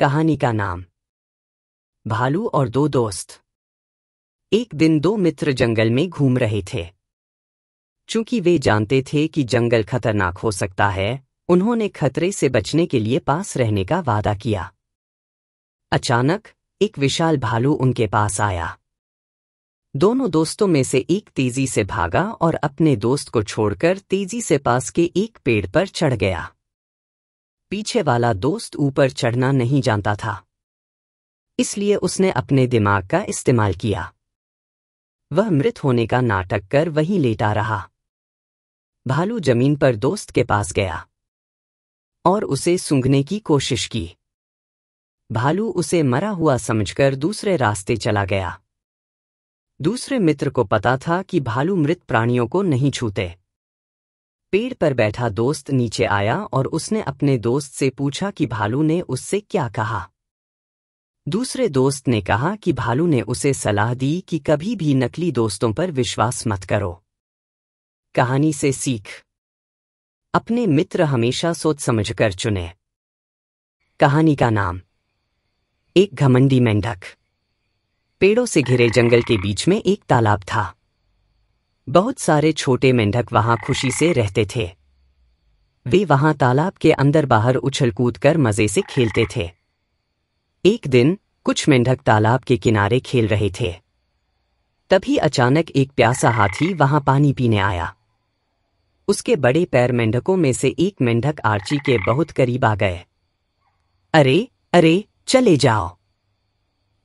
कहानी का नाम भालू और दो दोस्त एक दिन दो मित्र जंगल में घूम रहे थे चूंकि वे जानते थे कि जंगल खतरनाक हो सकता है उन्होंने खतरे से बचने के लिए पास रहने का वादा किया अचानक एक विशाल भालू उनके पास आया दोनों दोस्तों में से एक तेजी से भागा और अपने दोस्त को छोड़कर तेजी से पास के एक पेड़ पर चढ़ गया पीछे वाला दोस्त ऊपर चढ़ना नहीं जानता था इसलिए उसने अपने दिमाग का इस्तेमाल किया वह मृत होने का नाटक कर वहीं लेटा रहा भालू जमीन पर दोस्त के पास गया और उसे सूंघने की कोशिश की भालू उसे मरा हुआ समझकर दूसरे रास्ते चला गया दूसरे मित्र को पता था कि भालू मृत प्राणियों को नहीं छूते पेड़ पर बैठा दोस्त नीचे आया और उसने अपने दोस्त से पूछा कि भालू ने उससे क्या कहा दूसरे दोस्त ने कहा कि भालू ने उसे सलाह दी कि कभी भी नकली दोस्तों पर विश्वास मत करो कहानी से सीख अपने मित्र हमेशा सोच समझकर चुने कहानी का नाम एक घमंडी मेंढक पेड़ों से घिरे जंगल के बीच में एक तालाब था बहुत सारे छोटे मेंढक वहां खुशी से रहते थे वे वहां तालाब के अंदर बाहर उछल कूद कर मजे से खेलते थे एक दिन कुछ मेंढक तालाब के किनारे खेल रहे थे तभी अचानक एक प्यासा हाथी वहां पानी पीने आया उसके बड़े पैर मेंढकों में से एक मेंढक आर्ची के बहुत करीब आ गए अरे अरे चले जाओ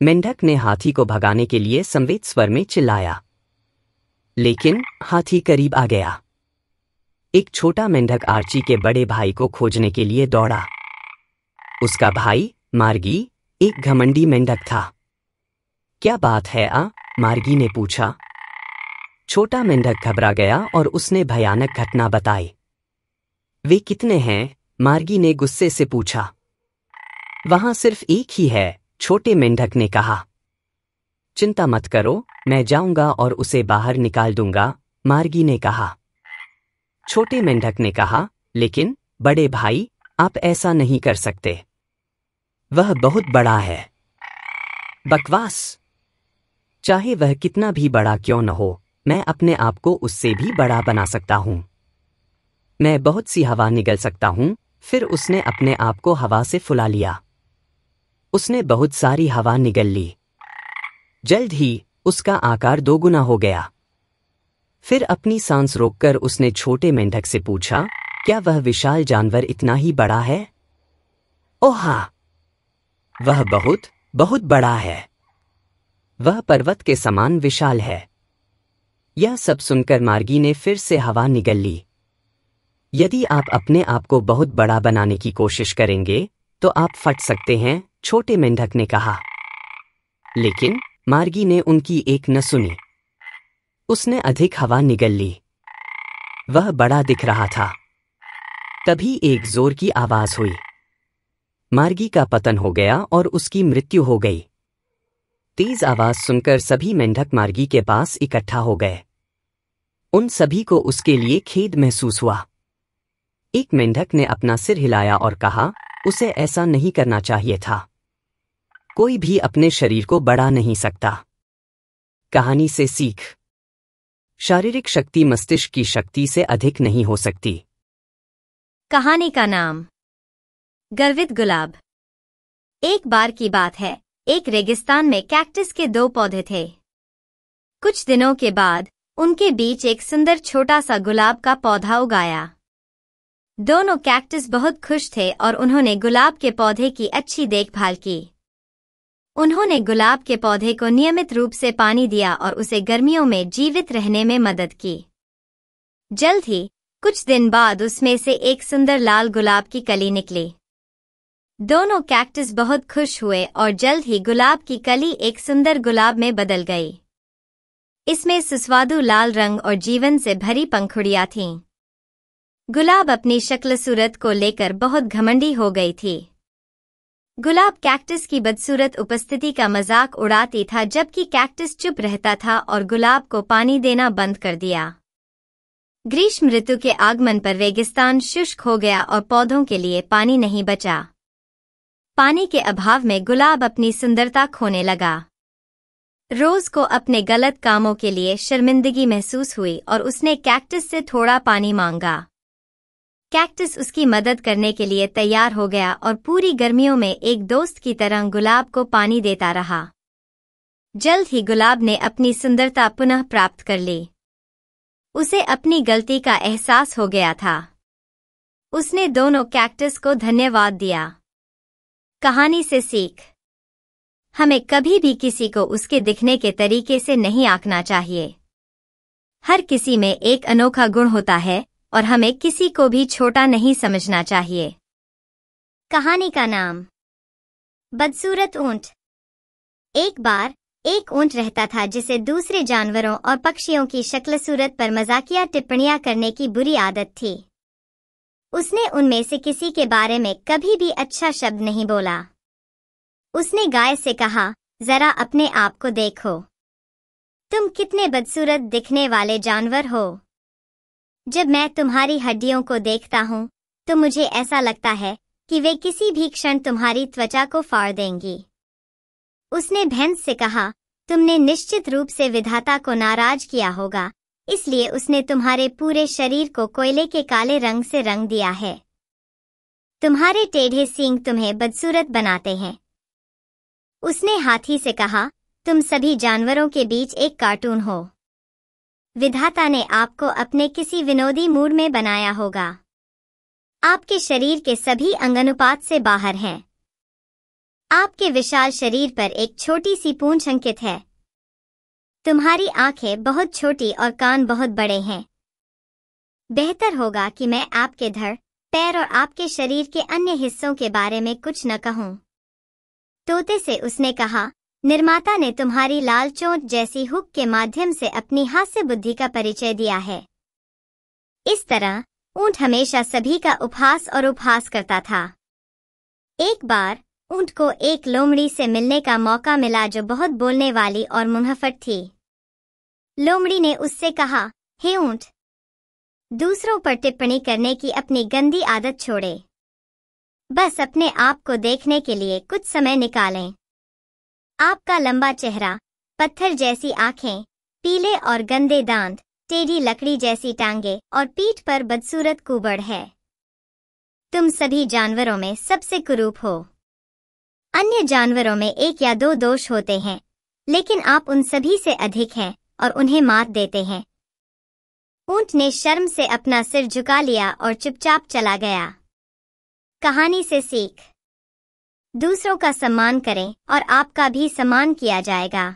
मेंढक ने हाथी को भगाने के लिए संवेद स्वर में चिल्लाया लेकिन हाथी करीब आ गया एक छोटा मेंढक आर्ची के बड़े भाई को खोजने के लिए दौड़ा उसका भाई मार्गी एक घमंडी मेंढक था क्या बात है आ मार्गी ने पूछा छोटा मेंढक घबरा गया और उसने भयानक घटना बताई वे कितने हैं मार्गी ने गुस्से से पूछा वहां सिर्फ एक ही है छोटे मेंढक ने कहा चिंता मत करो मैं जाऊंगा और उसे बाहर निकाल दूंगा मार्गी ने कहा छोटे मेंढक ने कहा लेकिन बड़े भाई आप ऐसा नहीं कर सकते वह बहुत बड़ा है बकवास चाहे वह कितना भी बड़ा क्यों न हो मैं अपने आप को उससे भी बड़ा बना सकता हूं मैं बहुत सी हवा निगल सकता हूं फिर उसने अपने आप को हवा से फुला लिया उसने बहुत सारी हवा निगल ली जल्द ही उसका आकार दोगुना हो गया फिर अपनी सांस रोककर उसने छोटे मेंढक से पूछा क्या वह विशाल जानवर इतना ही बड़ा है ओहा हाँ, वह बहुत बहुत बड़ा है वह पर्वत के समान विशाल है यह सब सुनकर मार्गी ने फिर से हवा निगल ली यदि आप अपने आप को बहुत बड़ा बनाने की कोशिश करेंगे तो आप फट सकते हैं छोटे मेंढक ने कहा लेकिन मार्गी ने उनकी एक न सुनी उसने अधिक हवा निगल ली वह बड़ा दिख रहा था तभी एक जोर की आवाज हुई मार्गी का पतन हो गया और उसकी मृत्यु हो गई तेज आवाज सुनकर सभी मेंढक मार्गी के पास इकट्ठा हो गए उन सभी को उसके लिए खेद महसूस हुआ एक मेंढक ने अपना सिर हिलाया और कहा उसे ऐसा नहीं करना चाहिए था कोई भी अपने शरीर को बढ़ा नहीं सकता कहानी से सीख शारीरिक शक्ति मस्तिष्क की शक्ति से अधिक नहीं हो सकती कहानी का नाम गर्वित गुलाब एक बार की बात है एक रेगिस्तान में कैक्टस के दो पौधे थे कुछ दिनों के बाद उनके बीच एक सुंदर छोटा सा गुलाब का पौधा उगाया दोनों कैक्टस बहुत खुश थे और उन्होंने गुलाब के पौधे की अच्छी देखभाल की उन्होंने गुलाब के पौधे को नियमित रूप से पानी दिया और उसे गर्मियों में जीवित रहने में मदद की जल्द ही कुछ दिन बाद उसमें से एक सुंदर लाल गुलाब की कली निकली दोनों कैक्टस बहुत खुश हुए और जल्द ही गुलाब की कली एक सुंदर गुलाब में बदल गई इसमें सुस्वादु लाल रंग और जीवन से भरी पंखुड़ियां थीं गुलाब अपनी शक्ल सूरत को लेकर बहुत घमंडी हो गई थी गुलाब कैक्टस की बदसूरत उपस्थिति का मजाक उड़ाती था जबकि कैक्टस चुप रहता था और गुलाब को पानी देना बंद कर दिया ग्रीष्म ऋतु के आगमन पर रेगिस्तान शुष्क हो गया और पौधों के लिए पानी नहीं बचा पानी के अभाव में गुलाब अपनी सुंदरता खोने लगा रोज को अपने गलत कामों के लिए शर्मिंदगी महसूस हुई और उसने कैक्टस से थोड़ा पानी मांगा कैक्टस उसकी मदद करने के लिए तैयार हो गया और पूरी गर्मियों में एक दोस्त की तरह गुलाब को पानी देता रहा जल्द ही गुलाब ने अपनी सुंदरता पुनः प्राप्त कर ली उसे अपनी गलती का एहसास हो गया था उसने दोनों कैक्टस को धन्यवाद दिया कहानी से सीख हमें कभी भी किसी को उसके दिखने के तरीके से नहीं आंकना चाहिए हर किसी में एक अनोखा गुण होता है और हमें किसी को भी छोटा नहीं समझना चाहिए कहानी का नाम बदसूरत ऊंट एक बार एक ऊंट रहता था जिसे दूसरे जानवरों और पक्षियों की शक्ल सूरत पर मजाकिया टिप्पणियां करने की बुरी आदत थी उसने उनमें से किसी के बारे में कभी भी अच्छा शब्द नहीं बोला उसने गाय से कहा जरा अपने आप को देखो तुम कितने बदसूरत दिखने वाले जानवर हो जब मैं तुम्हारी हड्डियों को देखता हूँ तो मुझे ऐसा लगता है कि वे किसी भी क्षण तुम्हारी त्वचा को फाड़ देंगी उसने भैंस से कहा तुमने निश्चित रूप से विधाता को नाराज किया होगा इसलिए उसने तुम्हारे पूरे शरीर को कोयले के काले रंग से रंग दिया है तुम्हारे टेढ़े सींग तुम्हें बदसूरत बनाते हैं उसने हाथी से कहा तुम सभी जानवरों के बीच एक कार्टून हो विधाता ने आपको अपने किसी विनोदी मूड में बनाया होगा आपके शरीर के सभी अंगनुपात से बाहर हैं आपके विशाल शरीर पर एक छोटी सी पूंछ अंकित है तुम्हारी आंखें बहुत छोटी और कान बहुत बड़े हैं बेहतर होगा कि मैं आपके धड़ पैर और आपके शरीर के अन्य हिस्सों के बारे में कुछ न कहूं तोते से उसने कहा निर्माता ने तुम्हारी लाल चोट जैसी हुक के माध्यम से अपनी हास्य बुद्धि का परिचय दिया है इस तरह ऊंट हमेशा सभी का उपहास और उपहास करता था एक बार ऊंट को एक लोमड़ी से मिलने का मौका मिला जो बहुत बोलने वाली और मुहफट थी लोमड़ी ने उससे कहा हे ऊंट दूसरों पर टिप्पणी करने की अपनी गंदी आदत छोड़े बस अपने आप को देखने के लिए कुछ समय निकालें आपका लंबा चेहरा पत्थर जैसी आंखें पीले और गंदे दांत टेढ़ी लकड़ी जैसी टांगे और पीठ पर बदसूरत कुबड़ है तुम सभी जानवरों में सबसे कुरूप हो अन्य जानवरों में एक या दो दोष होते हैं लेकिन आप उन सभी से अधिक हैं और उन्हें मात देते हैं ऊंट ने शर्म से अपना सिर झुका लिया और चुपचाप चला गया कहानी से सीख दूसरों का सम्मान करें और आपका भी सम्मान किया जाएगा